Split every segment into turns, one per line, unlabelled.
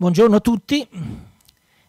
Buongiorno a tutti.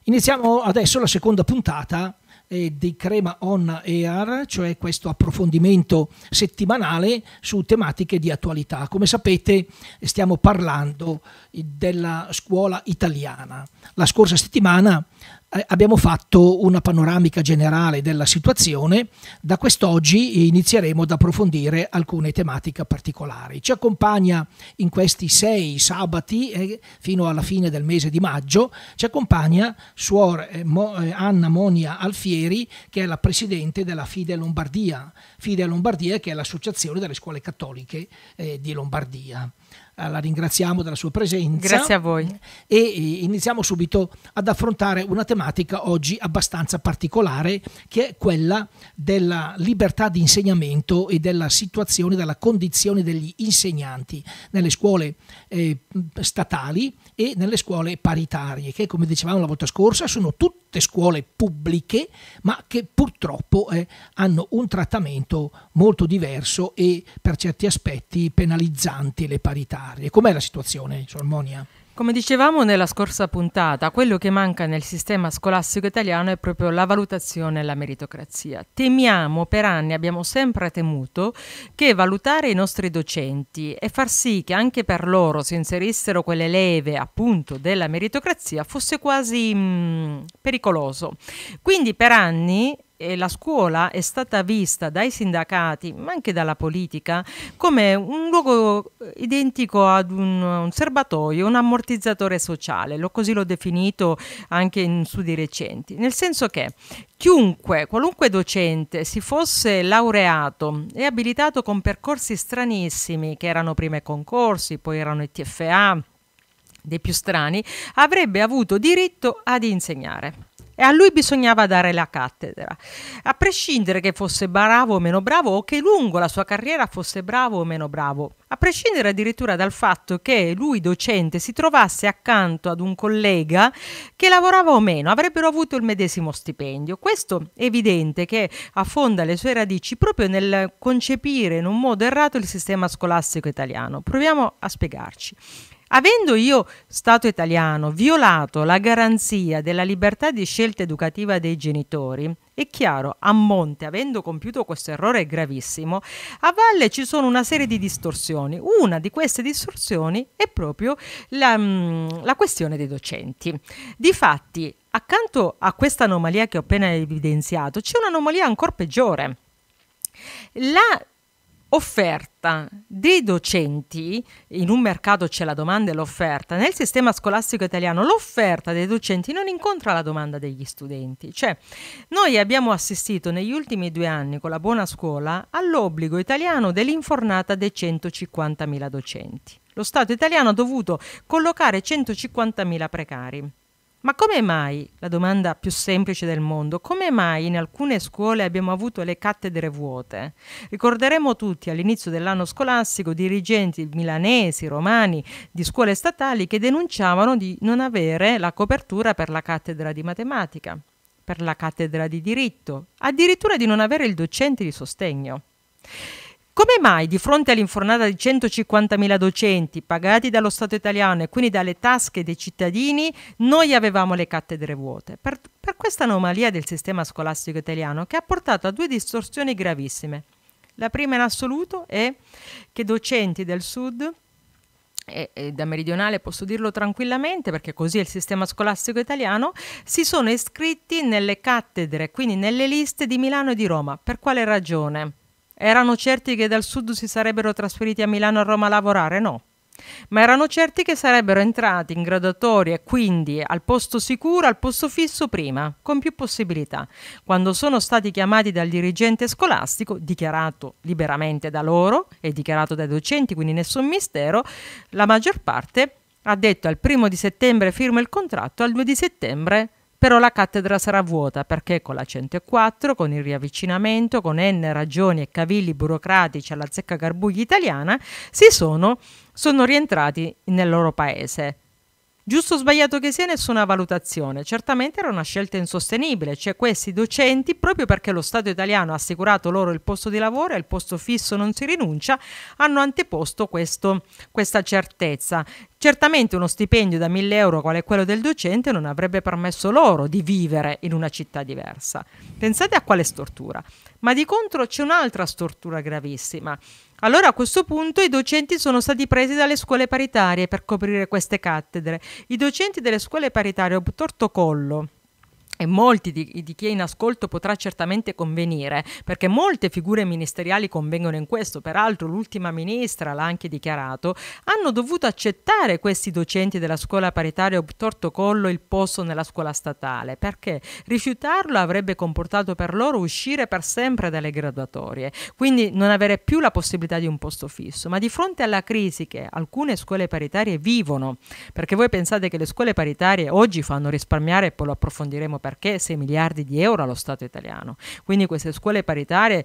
Iniziamo adesso la seconda puntata eh, di Crema On Air, cioè questo approfondimento settimanale su tematiche di attualità. Come sapete stiamo parlando della scuola italiana. La scorsa settimana eh, abbiamo fatto una panoramica generale della situazione, da quest'oggi inizieremo ad approfondire alcune tematiche particolari. Ci accompagna in questi sei sabati eh, fino alla fine del mese di maggio, ci accompagna Suor eh, Mo, eh, Anna Monia Alfieri che è la Presidente della Fide Lombardia, Fide Lombardia che è l'associazione delle scuole cattoliche eh, di Lombardia. Eh, la ringraziamo della sua presenza. Grazie a voi. E eh, iniziamo subito ad affrontare una tematica oggi abbastanza particolare che è quella della libertà di insegnamento e della situazione, della condizione degli insegnanti nelle scuole eh, statali e nelle scuole paritarie, che come dicevamo la volta scorsa sono tutte scuole pubbliche, ma che purtroppo eh, hanno un trattamento molto diverso e per certi aspetti penalizzanti le paritarie veterinarie. Com'è la situazione, Sor cioè, Monia?
Come dicevamo nella scorsa puntata, quello che manca nel sistema scolastico italiano è proprio la valutazione e la meritocrazia. Temiamo, per anni abbiamo sempre temuto, che valutare i nostri docenti e far sì che anche per loro si inserissero quelle leve appunto della meritocrazia fosse quasi mh, mm, pericoloso. Quindi per anni e la scuola è stata vista dai sindacati, ma anche dalla politica, come un luogo eh, identico ad un, un serbatoio, un ammortizzatore sociale, lo, così l'ho definito anche in studi recenti, nel senso che chiunque, qualunque docente si fosse laureato e abilitato con percorsi stranissimi, che erano prima i concorsi, poi erano i TFA, dei più strani, avrebbe avuto diritto ad insegnare e a lui bisognava dare la cattedra. A prescindere che fosse bravo o meno bravo o che lungo la sua carriera fosse bravo o meno bravo, a prescindere addirittura dal fatto che lui docente si trovasse accanto ad un collega che lavorava o meno, avrebbero avuto il medesimo stipendio. Questo è evidente che affonda le sue radici proprio nel concepire in un modo errato il sistema scolastico italiano. Proviamo a spiegarci. Avendo io, Stato italiano, violato la garanzia della libertà di scelta educativa dei genitori, è chiaro, a monte, avendo compiuto questo errore gravissimo, a valle ci sono una serie di distorsioni. Una di queste distorsioni è proprio la, mm, la questione dei docenti. Difatti, accanto a questa anomalia che ho appena evidenziato, c'è un'anomalia ancora peggiore. La offerta dei docenti, in un mercato c'è la domanda e l'offerta, nel sistema scolastico italiano l'offerta dei docenti non incontra la domanda degli studenti. Cioè, noi abbiamo assistito negli ultimi due anni con la buona scuola all'obbligo italiano dell'infornata dei 150.000 docenti. Lo Stato italiano ha dovuto collocare 150.000 precari. Ma come mai, la domanda più semplice del mondo, come mai in alcune scuole abbiamo avuto le cattedre vuote? Ricorderemo tutti all'inizio dell'anno scolastico dirigenti milanesi, romani, di scuole statali che denunciavano di non avere la copertura per la cattedra di matematica, per la cattedra di diritto, addirittura di non avere il docente di sostegno. Come mai di fronte all'infornata di 150.000 docenti pagati dallo Stato italiano e quindi dalle tasche dei cittadini, noi avevamo le cattedre vuote? Per, per questa anomalia del sistema scolastico italiano che ha portato a due distorsioni gravissime. La prima in assoluto è che docenti del Sud e, e, da meridionale posso dirlo tranquillamente perché così è il sistema scolastico italiano, si sono iscritti nelle cattedre, quindi nelle liste di Milano e di Roma. Per quale ragione? Erano certi che dal sud si sarebbero trasferiti a Milano a Roma a lavorare? No. Ma erano certi che sarebbero entrati in graduatoria e quindi al posto sicuro, al posto fisso prima, con più possibilità. Quando sono stati chiamati dal dirigente scolastico, dichiarato liberamente da loro e dichiarato dai docenti, quindi nessun mistero, la maggior parte ha detto al primo di settembre firmo il contratto, al 2 di settembre però la cattedra sarà vuota perché con la 104, con il riavvicinamento, con N ragioni e cavilli burocratici alla zecca garbugli italiana, si sono, sono rientrati nel loro paese. Giusto o sbagliato che sia, nessuna valutazione. Certamente era una scelta insostenibile, cioè questi docenti, proprio perché lo Stato italiano ha assicurato loro il posto di lavoro e il posto fisso non si rinuncia, hanno anteposto questo, questa certezza. Certamente uno stipendio da 1000 euro quale quello del docente non avrebbe permesso loro di vivere in una città diversa. Pensate a quale stortura. Ma di contro c'è un'altra stortura gravissima allora a questo punto i docenti sono stati presi dalle scuole paritarie per coprire queste cattedre. I docenti delle scuole paritarie ho torto collo e molti di, di, chi è in ascolto potrà certamente convenire, perché molte figure ministeriali convengono in questo, peraltro l'ultima ministra l'ha anche dichiarato, hanno dovuto accettare questi docenti della scuola paritaria obtorto collo il posto nella scuola statale, perché rifiutarlo avrebbe comportato per loro uscire per sempre dalle graduatorie, quindi non avere più la possibilità di un posto fisso. Ma di fronte alla crisi che alcune scuole paritarie vivono, perché voi pensate che le scuole paritarie oggi fanno risparmiare, poi lo approfondiremo per perché 6 miliardi di euro allo Stato italiano. Quindi queste scuole paritarie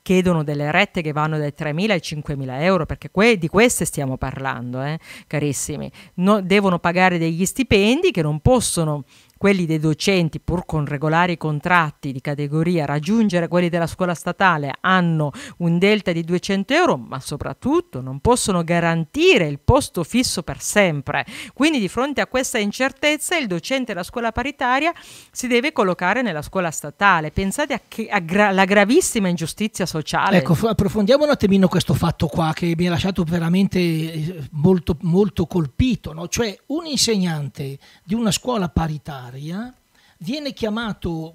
chiedono delle rette che vanno dai 3.000 ai 5.000 euro, perché que di queste stiamo parlando, eh, carissimi. No, devono pagare degli stipendi che non possono quelli dei docenti pur con regolari contratti di categoria raggiungere quelli della scuola statale hanno un delta di 200 euro ma soprattutto non possono garantire il posto fisso per sempre quindi di fronte a questa incertezza il docente della scuola paritaria si deve collocare nella scuola statale pensate alla gra gravissima ingiustizia sociale ecco
approfondiamo un attimino questo fatto qua che mi ha lasciato veramente eh, molto molto colpito no? cioè un insegnante di una scuola paritaria planetaria viene chiamato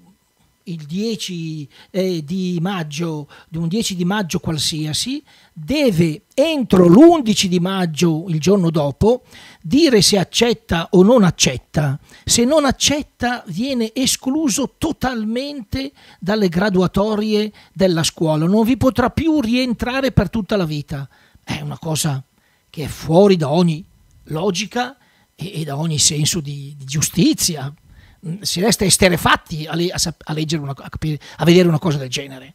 il 10 eh, di maggio, di un 10 di maggio qualsiasi, deve entro l'11 di maggio, il giorno dopo, dire se accetta o non accetta. Se non accetta viene escluso totalmente dalle graduatorie della scuola, non vi potrà più rientrare per tutta la vita. È una cosa che è fuori da ogni logica e, e da ogni senso di, di giustizia, Mm, si resta esterefatti a, a, una, a, capire, a vedere una cosa del genere.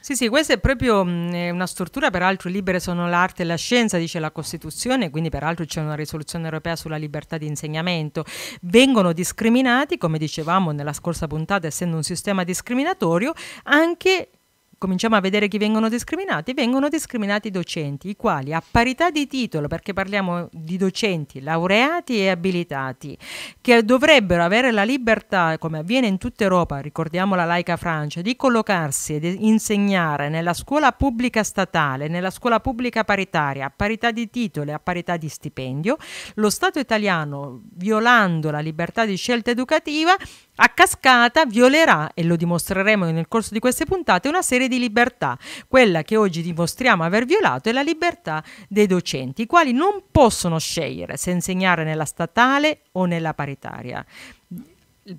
Sì, sì,
questa è proprio
mh, mm, una struttura,
peraltro libere sono l'arte e la scienza, dice la Costituzione, quindi peraltro c'è una risoluzione europea sulla libertà di insegnamento. Vengono discriminati, come dicevamo nella scorsa puntata, essendo un sistema discriminatorio, anche cominciamo a vedere chi vengono discriminati, vengono discriminati i docenti, i quali a parità di titolo, perché parliamo di docenti laureati e abilitati, che dovrebbero avere la libertà, come avviene in tutta Europa, ricordiamo la laica Francia, di collocarsi e di insegnare nella scuola pubblica statale, nella scuola pubblica paritaria, a parità di titolo e a parità di stipendio, lo Stato italiano, violando la libertà di scelta educativa, a cascata violerà, e lo dimostreremo nel corso di queste puntate, una serie valore di libertà. Quella che oggi dimostriamo aver violato è la libertà dei docenti, i quali non possono scegliere se insegnare nella statale o nella paritaria.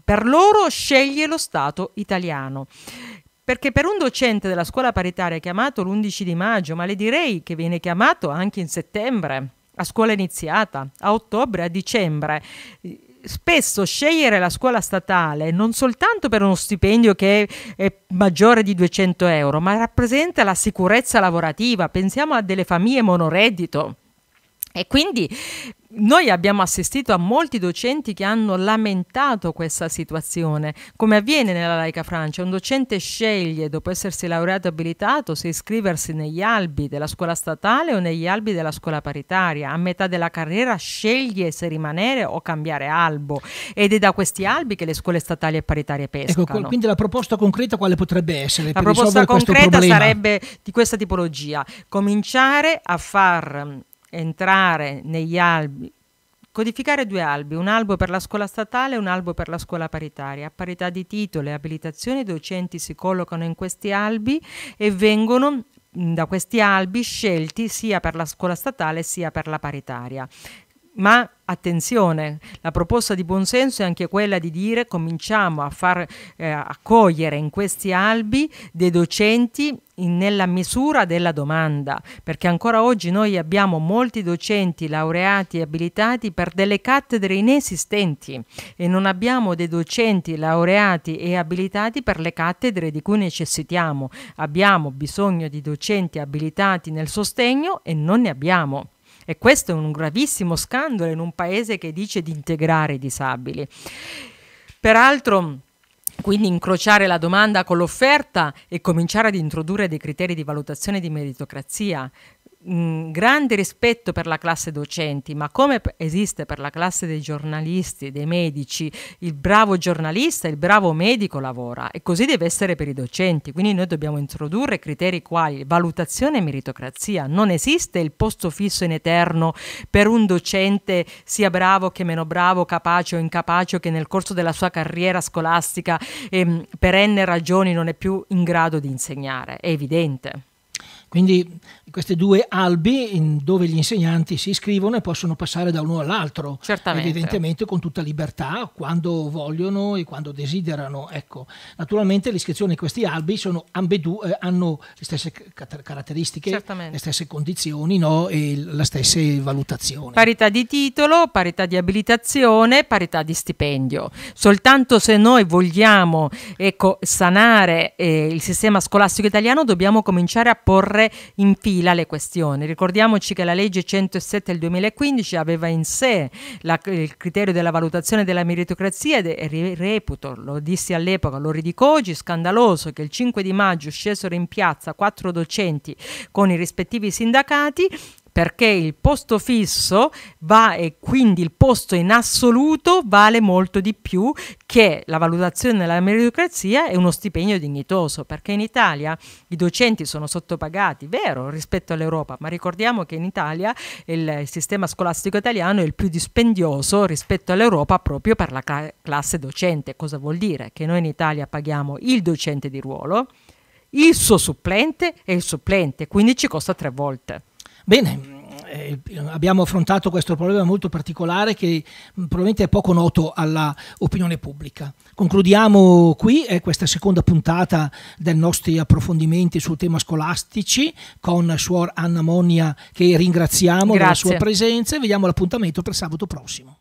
Per loro sceglie lo Stato italiano perché per un docente della scuola paritaria chiamato l'11 di maggio, ma le direi che viene chiamato anche in settembre, a scuola iniziata, a ottobre, a dicembre, spesso scegliere la scuola statale non soltanto per uno stipendio che è maggiore di 200 euro, ma rappresenta la sicurezza lavorativa. Pensiamo a delle famiglie monoreddito e quindi noi abbiamo assistito a molti docenti che hanno lamentato questa situazione. Come avviene nella Laica Francia, un docente sceglie, dopo essersi laureato e abilitato, se iscriversi negli albi della scuola statale o negli albi della scuola paritaria. A metà della carriera sceglie se rimanere o cambiare albo ed è da questi albi che le scuole statali e paritarie ecco, pescano. Ecco, quindi la
proposta concreta quale potrebbe essere? La proposta concreta sarebbe
di questa tipologia, cominciare a far entrare negli albi, codificare due albi, un albo per la scuola statale e un albo per la scuola paritaria. A parità di titolo e abilitazione i docenti si collocano in questi albi e vengono da questi albi scelti sia per la scuola statale sia per la paritaria. Ma attenzione, la proposta di buonsenso è anche quella di dire cominciamo a far eh, accogliere in questi albi dei docenti in, nella misura della domanda, perché ancora oggi noi abbiamo molti docenti laureati e abilitati per delle cattedre inesistenti e non abbiamo dei docenti laureati e abilitati per le cattedre di cui necessitiamo. Abbiamo bisogno di docenti abilitati nel sostegno e non ne abbiamo. E questo è un gravissimo scandalo in un paese che dice di integrare i disabili. Peraltro... Quindi incrociare la domanda con l'offerta e cominciare ad introdurre dei criteri di valutazione di meritocrazia, mh, grande rispetto per la classe docenti, ma come esiste per la classe dei giornalisti, dei medici, il bravo giornalista, il bravo medico lavora e così deve essere per i docenti. Quindi noi dobbiamo introdurre criteri quali valutazione e meritocrazia. Non esiste il posto fisso in eterno per un docente sia bravo che meno bravo, capace o incapace o che nel corso della sua carriera scolastica ehm, per
n ragioni non è più in grado di insegnare. È evidente. Quindi questi due albi in, dove gli insegnanti si iscrivono e possono passare da uno all'altro, Certamente. evidentemente con tutta libertà, quando vogliono e quando desiderano. Ecco. Naturalmente le iscrizioni a questi albi ambedu, eh, hanno le stesse caratteristiche, Certamente. le stesse condizioni no? e la stessa valutazione.
Parità di titolo, parità di abilitazione, parità di stipendio. Soltanto se noi vogliamo ecco, sanare eh, il sistema scolastico italiano dobbiamo cominciare a porre porre in fila le questioni. Ricordiamoci che la legge 107 del 2015 aveva in sé la, il criterio della valutazione della meritocrazia e reputo, lo dissi all'epoca, lo ridico oggi, scandaloso che il 5 di maggio scesero in piazza quattro docenti con i rispettivi sindacati perché il posto fisso va e quindi il posto in assoluto vale molto di più che la valutazione della meritocrazia e uno stipendio dignitoso, perché in Italia i docenti sono sottopagati, vero, rispetto all'Europa, ma ricordiamo che in Italia il sistema scolastico italiano è il più dispendioso rispetto all'Europa proprio per la classe docente. Cosa vuol dire? Che noi in Italia paghiamo il docente di ruolo, il suo supplente e il supplente, quindi ci costa tre
volte. Bene. Eh, abbiamo affrontato questo problema molto particolare che mm, probabilmente è poco noto all'opinione pubblica. Concludiamo qui eh, questa seconda puntata dei nostri approfondimenti sul tema scolastici con Suor Anna Monia che ringraziamo Grazie. della sua presenza e vediamo l'appuntamento per sabato prossimo.